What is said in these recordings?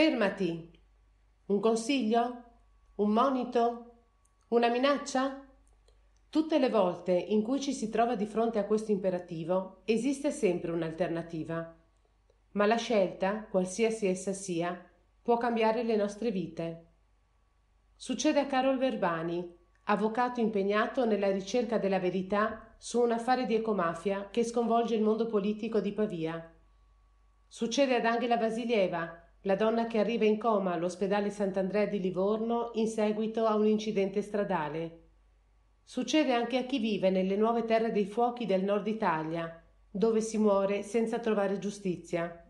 Fermati. Un consiglio? Un monito? Una minaccia? Tutte le volte in cui ci si trova di fronte a questo imperativo, esiste sempre un'alternativa. Ma la scelta, qualsiasi essa sia, può cambiare le nostre vite. Succede a Carol Verbani, avvocato impegnato nella ricerca della verità su un affare di ecomafia che sconvolge il mondo politico di Pavia. Succede ad Angela Basilieva, la donna che arriva in coma all'ospedale Sant'Andrea di Livorno in seguito a un incidente stradale. Succede anche a chi vive nelle nuove terre dei fuochi del nord Italia, dove si muore senza trovare giustizia.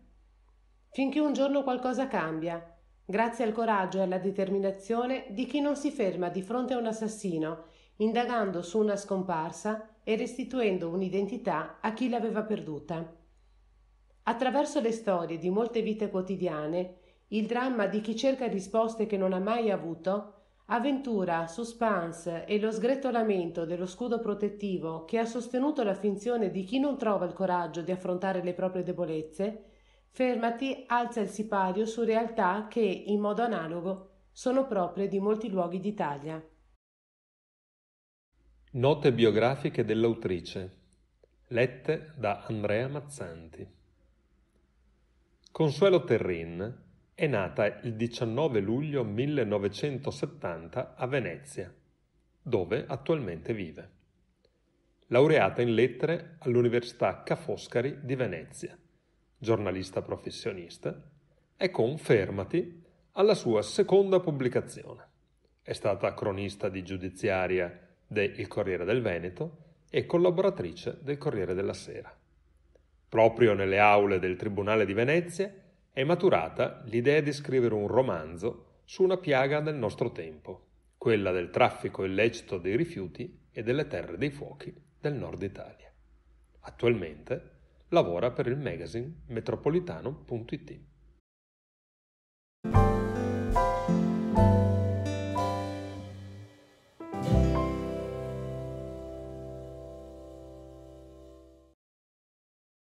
Finché un giorno qualcosa cambia, grazie al coraggio e alla determinazione di chi non si ferma di fronte a un assassino, indagando su una scomparsa e restituendo un'identità a chi l'aveva perduta. Attraverso le storie di molte vite quotidiane, il dramma di chi cerca risposte che non ha mai avuto, avventura, suspense e lo sgretolamento dello scudo protettivo che ha sostenuto la finzione di chi non trova il coraggio di affrontare le proprie debolezze, Fermati alza il sipario su realtà che, in modo analogo, sono proprie di molti luoghi d'Italia. Note biografiche dell'autrice, lette da Andrea Mazzanti. Consuelo Terrin è nata il 19 luglio 1970 a Venezia, dove attualmente vive. Laureata in lettere all'Università Ca' Foscari di Venezia, giornalista professionista, è confermati alla sua seconda pubblicazione. È stata cronista di giudiziaria de Il Corriere del Veneto e collaboratrice del Corriere della Sera. Proprio nelle aule del Tribunale di Venezia è maturata l'idea di scrivere un romanzo su una piaga del nostro tempo, quella del traffico illecito dei rifiuti e delle terre dei fuochi del nord Italia. Attualmente lavora per il magazine metropolitano.it.